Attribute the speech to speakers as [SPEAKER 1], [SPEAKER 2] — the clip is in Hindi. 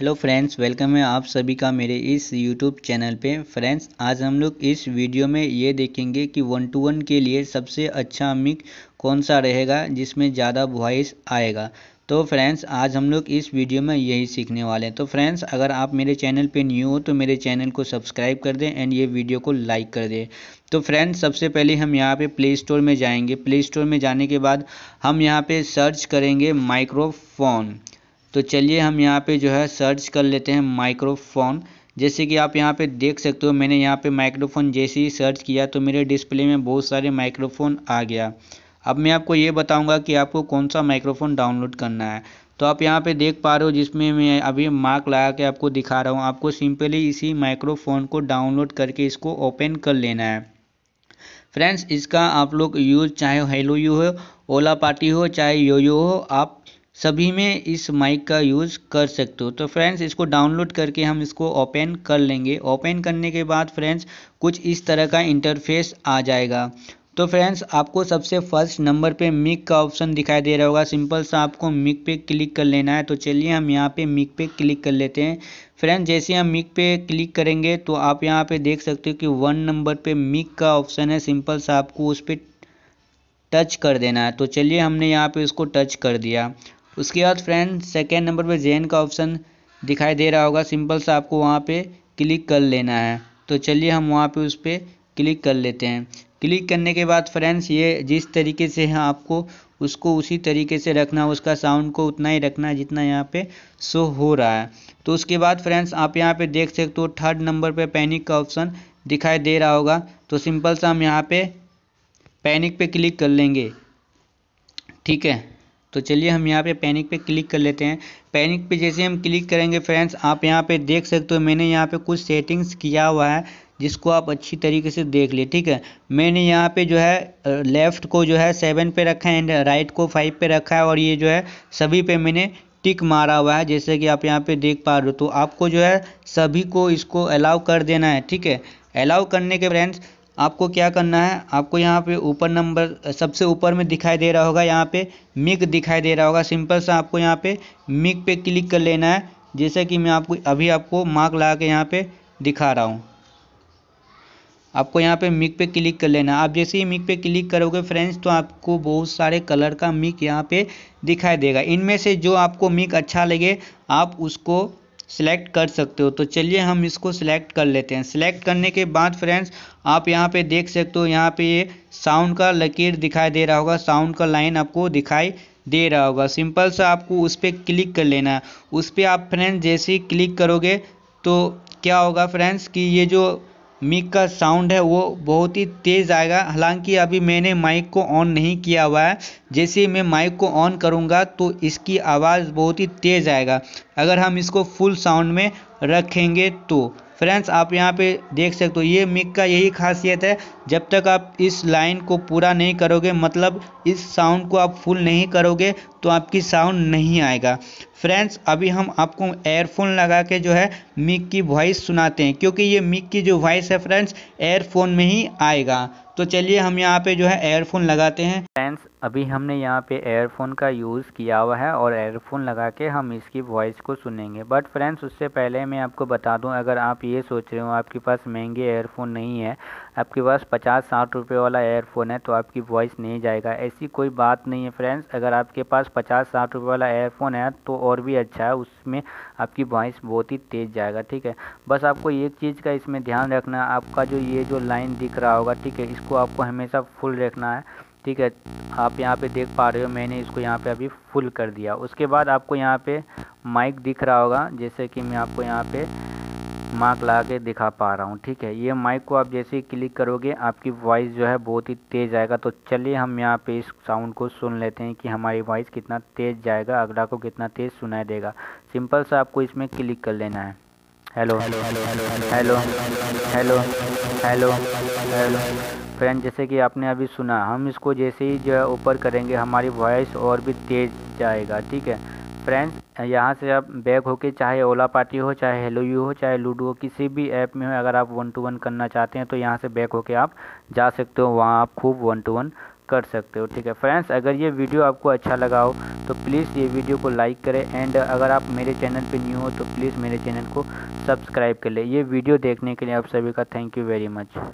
[SPEAKER 1] हेलो फ्रेंड्स वेलकम है आप सभी का मेरे इस यूट्यूब चैनल पे फ्रेंड्स आज हम लोग इस वीडियो में ये देखेंगे कि वन टू वन के लिए सबसे अच्छा मिक कौन सा रहेगा जिसमें ज़्यादा वॉइस आएगा तो फ्रेंड्स आज हम लोग इस वीडियो में यही सीखने वाले हैं तो फ्रेंड्स अगर आप मेरे चैनल पे न्यू हो तो मेरे चैनल को सब्सक्राइब कर दें एंड ये वीडियो को लाइक कर दें तो फ्रेंड्स सबसे पहले हम यहाँ पे प्ले स्टोर में जाएंगे प्ले स्टोर में जाने के बाद हम यहाँ पे सर्च करेंगे माइक्रोफोन तो चलिए हम यहाँ पे जो है सर्च कर लेते हैं माइक्रोफोन जैसे कि आप यहाँ पे देख सकते हो मैंने यहाँ पे माइक्रोफोन जैसे ही सर्च किया तो मेरे डिस्प्ले में बहुत सारे माइक्रोफोन आ गया अब मैं आपको ये बताऊँगा कि आपको कौन सा माइक्रोफोन डाउनलोड करना है तो आप यहाँ पे देख पा रहे हो जिसमें मैं अभी मार्क लगा के आपको दिखा रहा हूँ आपको सिंपली इसी माइक्रोफोन को डाउनलोड करके इसको ओपन कर लेना है फ्रेंड्स इसका आप लोग यूज़ चाहे हेलो यू हो ओला पार्टी हो चाहे योयो हो आप सभी में इस माइक का यूज़ कर सकते हो तो फ्रेंड्स इसको डाउनलोड करके हम इसको ओपन कर लेंगे ओपन करने के बाद फ्रेंड्स कुछ इस तरह का इंटरफेस आ जाएगा तो फ्रेंड्स आपको सबसे फर्स्ट नंबर पे मिक का ऑप्शन दिखाई दे रहा होगा सिंपल सा आपको मिक पे क्लिक कर लेना है तो चलिए हम यहाँ पे मिक पे क्लिक कर लेते हैं फ्रेंड्स जैसे हम मिक पे क्लिक करेंगे तो आप यहाँ पे देख सकते हो कि वन नंबर पे मिक का ऑप्शन है सिंपल सा आपको उस पर टच कर देना है तो चलिए हमने यहाँ पे उसको टच कर दिया उसके बाद फ्रेंड सेकेंड नंबर पर जैन का ऑप्शन दिखाई दे रहा होगा सिंपल सा आपको वहाँ पर क्लिक कर लेना है तो चलिए हम वहाँ पर उस पर क्लिक कर लेते हैं क्लिक करने के बाद फ्रेंड्स ये जिस तरीके से है आपको उसको उसी तरीके से रखना उसका साउंड को उतना ही रखना जितना यहाँ पे शो हो रहा है तो उसके बाद फ्रेंड्स आप यहाँ पे देख सकते हो थर्ड नंबर पे पैनिक का ऑप्शन दिखाई दे रहा होगा तो सिंपल सा हम यहाँ पे पैनिक पे क्लिक कर लेंगे ठीक है तो चलिए हम यहाँ पे पैनिक पे क्लिक कर लेते हैं पैनिक पे जैसे हम क्लिक करेंगे फ्रेंड्स आप यहाँ पे देख सकते हो मैंने यहाँ पे कुछ सेटिंग्स किया हुआ है जिसको आप अच्छी तरीके से देख ले ठीक है मैंने यहाँ पे जो है लेफ़्ट को जो है सेवन पे रखा है एंड राइट को फाइव पे रखा है और ये जो है सभी पे मैंने टिक मारा हुआ है जैसे कि आप यहाँ पे देख पा रहे हो तो आपको जो है सभी को इसको अलाउ कर देना है ठीक है अलाउ करने के फ्रेंड्स आपको क्या करना है आपको यहाँ पे ऊपर नंबर सबसे ऊपर में दिखाई दे रहा होगा यहाँ पे मिक दिखाई दे रहा होगा सिंपल सा आपको यहाँ पे मिक पे क्लिक कर लेना है जैसे कि मैं आपको अभी आपको मार्क लगा के यहाँ पे दिखा रहा हूँ आपको यहाँ पे मिक पे क्लिक कर लेना है आप जैसे ही मिक पे क्लिक करोगे फ्रेंड्स तो आपको बहुत सारे कलर का मिक यहाँ पे दिखाई देगा इनमें से जो आपको मिक अच्छा लगे आप उसको सिलेक्ट कर सकते हो तो चलिए हम इसको सिलेक्ट कर लेते हैं सिलेक्ट करने के बाद फ्रेंड्स आप यहाँ पे देख सकते हो यहाँ पे ये साउंड का लकीर दिखाई दे रहा होगा साउंड का लाइन आपको दिखाई दे रहा होगा सिंपल सा आपको उस पर क्लिक कर लेना है उस पर आप फ्रेंड्स जैसे ही क्लिक करोगे तो क्या होगा फ्रेंड्स कि ये जो मिक का साउंड है वो बहुत ही तेज़ आएगा हालांकि अभी मैंने माइक को ऑन नहीं किया हुआ है जैसे मैं माइक को ऑन करूँगा तो इसकी आवाज़ बहुत ही तेज़ आएगा अगर हम इसको फुल साउंड में रखेंगे तो फ्रेंड्स आप यहाँ पे देख सकते हो ये मिक का यही खासियत है जब तक आप इस लाइन को पूरा नहीं करोगे मतलब इस साउंड को आप फुल नहीं करोगे तो आपकी साउंड नहीं आएगा फ्रेंड्स अभी हम आपको एयरफोन लगा के जो है मिक की वॉइस सुनाते हैं क्योंकि ये मिक की जो वॉइस है फ्रेंड्स एयरफोन में ही आएगा तो चलिए हम यहाँ पे जो है एयरफोन लगाते हैं फ्रेंड्स अभी हमने यहाँ पे एयरफोन का यूज़ किया हुआ है और एयरफोन लगा के हम इसकी वॉइस को सुनेंगे बट फ्रेंड्स उससे पहले मैं आपको बता दूँ अगर आप ये सोच रहे हो आपके पास महंगे एयरफोन नहीं है आपके पास पचास साठ रुपये वाला एयरफोन है तो आपकी वॉइस नहीं जाएगा ऐसी कोई बात नहीं है फ्रेंड्स अगर आपके पास पचास साठ रुपये वाला एयरफोन है तो और भी अच्छा है उसमें आपकी वॉइस बहुत ही तेज़ जाएगा ठीक है बस आपको एक चीज़ का इसमें ध्यान रखना आपका जो ये जो लाइन दिख रहा होगा ठीक है इसको इसको आपको हमेशा फुल रखना है ठीक है आप यहाँ पे देख पा रहे हो मैंने इसको यहाँ पे अभी फुल कर दिया उसके बाद आपको यहाँ पे माइक दिख रहा होगा जैसे कि मैं आपको यहाँ पे मार्क लगा के दिखा पा रहा हूँ ठीक है ये माइक को आप जैसे ही क्लिक करोगे आपकी वॉइस जो है बहुत ही तेज़ आएगा तो चलिए हम यहाँ पे इस साउंड को सुन लेते हैं कि हमारी वॉइस कितना तेज़ जाएगा अगला को कितना तेज़ सुनाई देगा सिंपल सा आपको इसमें क्लिक कर लेना है hello hello hello hello hello hello hello friend जैसे कि आपने अभी सुना हम इसको जैसे ही जो है ऊपर करेंगे हमारी वॉइस और भी तेज़ जाएगा ठीक है फ्रेंड्स यहाँ से आप बैक होके चाहे ओला पार्टी हो चाहे हेलो यू हो चाहे लूडो हो किसी भी ऐप में हो अगर आप वन टू वन करना चाहते हैं तो यहाँ से बैक होके आप जा सकते हो वहाँ आप खूब वन टू वन कर सकते हो ठीक है फ्रेंड्स अगर ये वीडियो आपको अच्छा लगा हो तो प्लीज़ ये वीडियो को लाइक करें एंड अगर आप मेरे चैनल पे न्यू हो तो प्लीज़ मेरे चैनल को सब्सक्राइब कर लें ये वीडियो देखने के लिए आप सभी का थैंक यू वेरी मच